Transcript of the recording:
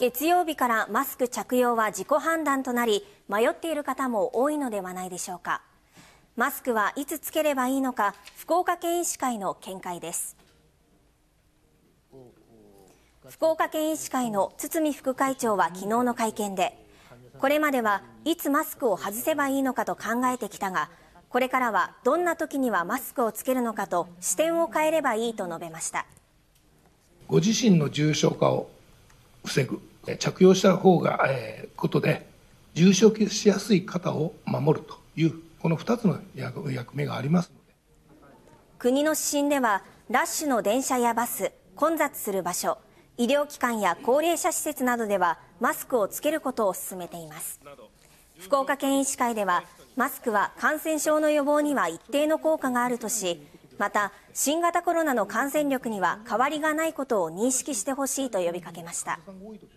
月曜日からマスク着用は自己判断となり迷っている方も多いのではないでしょうかマスクはいつつければいいのか福岡県医師会の見解です福岡県医師会の堤副会長は昨日の会見でこれまではいつマスクを外せばいいのかと考えてきたがこれからはどんな時にはマスクをつけるのかと視点を変えればいいと述べましたご自身の重症化を防ぐ、着用した方が、えー、ことで、重症化しやすい方を守るという、この2つの役目がありますので国の指針では、ラッシュの電車やバス、混雑する場所、医療機関や高齢者施設などでは、マスクをつけることを勧めています。福岡県医師会では、マスクは感染症の予防には一定の効果があるとし、また新型コロナの感染力には変わりがないことを認識してほしいと呼びかけました。